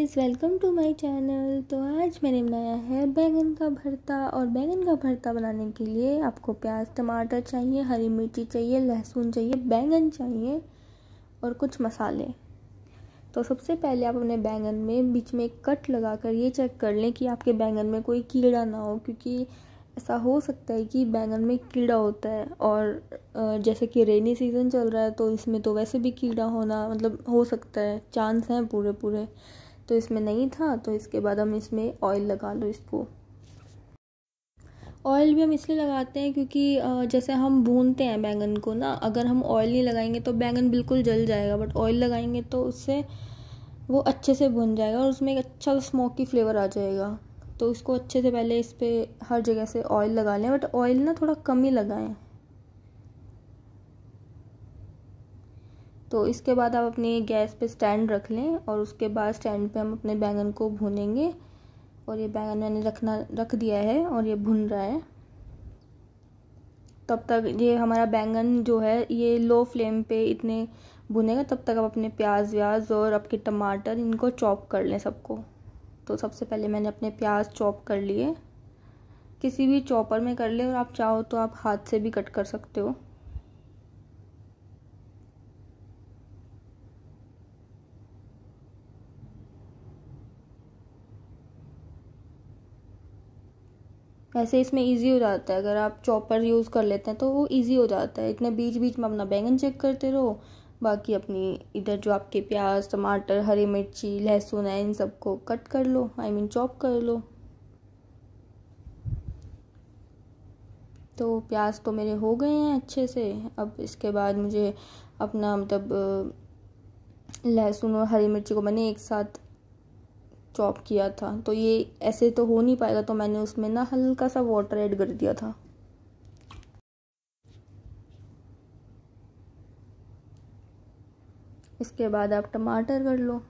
is welcome to my channel तो आज मैंने बनाया है बैंगन का भरता और बैंगन का भरता बनाने के लिए आपको प्याज टमाटर चाहिए हरी मिर्ची चाहिए लहसुन चाहिए बैंगन चाहिए और कुछ मसाले तो सबसे पहले आप अपने बैंगन में बीच में एक कट लगा कर ये चेक कर लें कि आपके बैंगन में कोई कीड़ा ना हो क्योंकि ऐसा हो सकता है कि बैंगन में कीड़ा होता है और जैसे कि रेनी सीज़न चल रहा है तो इसमें तो वैसे भी कीड़ा होना मतलब हो सकता है चांस हैं पूरे पूरे तो इसमें नहीं था तो इसके बाद हम इसमें ऑयल लगा लो इसको ऑयल भी हम इसलिए लगाते हैं क्योंकि जैसे हम भूनते हैं बैंगन को ना अगर हम ऑयल नहीं लगाएंगे तो बैंगन बिल्कुल जल जाएगा बट ऑयल लगाएंगे तो उससे वो अच्छे से भुन जाएगा और उसमें एक अच्छा स्मोकी फ्लेवर आ जाएगा तो इसको अच्छे से पहले इस पर हर जगह से ऑयल लगा लें बट ऑयल ना थोड़ा कम ही लगाएं तो इसके बाद आप अपनी गैस पे स्टैंड रख लें और उसके बाद स्टैंड पे हम अपने बैंगन को भूनेंगे और ये बैंगन मैंने रखना रख दिया है और ये भुन रहा है तब तक ये हमारा बैंगन जो है ये लो फ्लेम पे इतने भुनेगा तब तक आप अपने प्याज व्याज और आपके टमाटर इनको चॉप कर लें सबको तो सबसे पहले मैंने अपने प्याज चॉप कर लिए किसी भी चॉपर में कर लें और आप चाहो तो आप हाथ से भी कट कर सकते हो ऐसे इसमें ईजी हो जाता है अगर आप चॉपर यूज़ कर लेते हैं तो वो ईजी हो जाता है इतने बीच बीच में अपना बैंगन चेक करते रहो बाकी अपनी इधर जो आपके प्याज टमाटर हरी मिर्ची लहसुन है इन सबको कट कर लो आई मीन चॉप कर लो तो प्याज तो मेरे हो गए हैं अच्छे से अब इसके बाद मुझे अपना मतलब लहसुन और हरी मिर्ची को मैंने एक साथ चॉप किया था तो ये ऐसे तो हो नहीं पाएगा तो मैंने उसमें ना हल्का सा वाटर ऐड कर दिया था इसके बाद आप टमाटर कर लो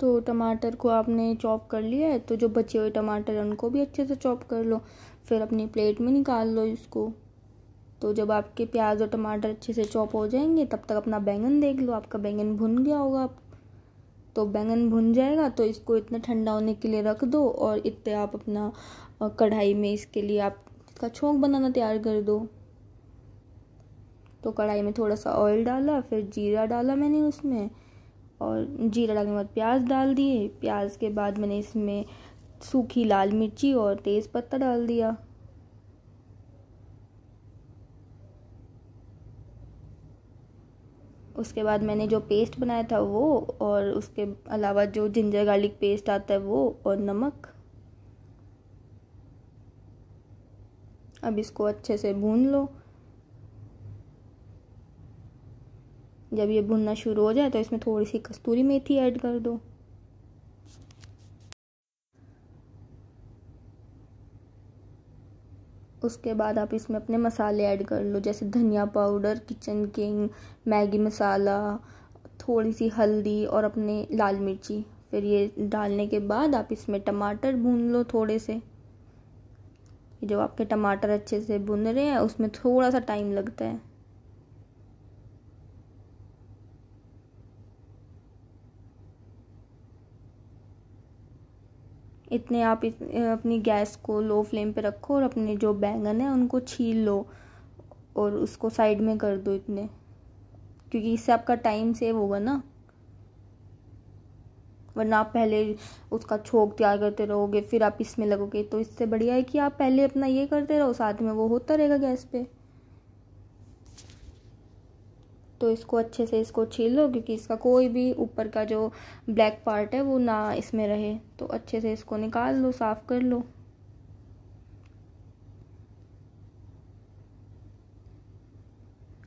तो टमाटर को आपने चॉप कर लिया है तो जो बचे हुए टमाटर हैं उनको भी अच्छे से चॉप कर लो फिर अपनी प्लेट में निकाल लो इसको तो जब आपके प्याज और टमाटर अच्छे से चॉप हो जाएंगे तब तक अपना बैंगन देख लो आपका बैंगन भुन गया होगा आप तो बैंगन भुन जाएगा तो इसको इतना ठंडा होने के लिए रख दो और इतने आप अपना कढ़ाई में इसके लिए आप इसका छोंक बनाना तैयार कर दो तो कढ़ाई में थोड़ा सा ऑयल डाला फिर जीरा डाला मैंने उसमें और जीरा डालने के बाद प्याज डाल दिए प्याज के बाद मैंने इसमें सूखी लाल मिर्ची और तेज़ पत्ता डाल दिया उसके बाद मैंने जो पेस्ट बनाया था वो और उसके अलावा जो जिंजर गार्लिक पेस्ट आता है वो और नमक अब इसको अच्छे से भून लो जब ये भुनना शुरू हो जाए तो इसमें थोड़ी सी कस्तूरी मेथी ऐड कर दो उसके बाद आप इसमें अपने मसाले ऐड कर लो जैसे धनिया पाउडर किचन किंग मैगी मसाला थोड़ी सी हल्दी और अपने लाल मिर्ची फिर ये डालने के बाद आप इसमें टमाटर भून लो थोड़े से जो आपके टमाटर अच्छे से भुन रहे हैं उसमें थोड़ा सा टाइम लगता है इतने आप इत, अपनी गैस को लो फ्लेम पे रखो और अपने जो बैंगन है उनको छील लो और उसको साइड में कर दो इतने क्योंकि इससे आपका टाइम सेव होगा ना वरना आप पहले उसका छोंक तैयार करते रहोगे फिर आप इसमें लगोगे तो इससे बढ़िया है कि आप पहले अपना ये करते रहो साथ में वो होता रहेगा गैस पे तो इसको अच्छे से इसको छील लो क्योंकि इसका कोई भी ऊपर का जो ब्लैक पार्ट है वो ना इसमें रहे तो अच्छे से इसको निकाल लो साफ़ कर लो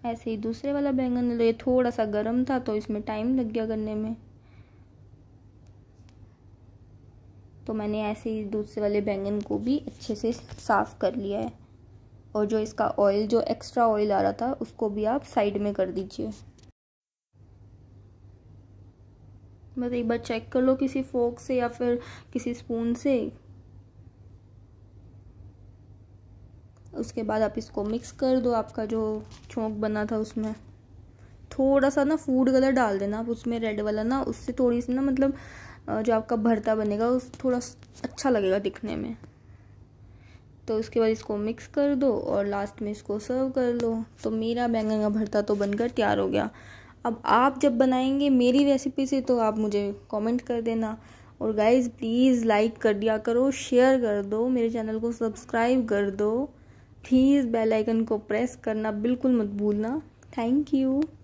ऐसे ही दूसरे वाला बैंगन लो ये थोड़ा सा गर्म था तो इसमें टाइम लग गया करने में तो मैंने ऐसे ही दूसरे वाले बैंगन को भी अच्छे से साफ़ कर लिया है और जो इसका ऑयल जो एक्स्ट्रा ऑयल आ रहा था उसको भी आप साइड में कर दीजिए बस एक बार चेक कर लो किसी फोक से या फिर किसी स्पून से उसके बाद आप इसको मिक्स कर दो आपका जो छोंक बना था उसमें थोड़ा सा ना फूड कलर डाल देना आप उसमें रेड वाला ना उससे थोड़ी सी ना मतलब जो आपका भरता बनेगा उस थोड़ा अच्छा लगेगा दिखने में तो उसके बाद इसको मिक्स कर दो और लास्ट में इसको सर्व कर लो तो मेरा बैंगन का भरता तो बनकर तैयार हो गया अब आप जब बनाएंगे मेरी रेसिपी से तो आप मुझे कमेंट कर देना और गाइज प्लीज़ लाइक कर दिया करो शेयर कर दो मेरे चैनल को सब्सक्राइब कर दो प्लीज़ बेल आइकन को प्रेस करना बिल्कुल मत भूलना थैंक यू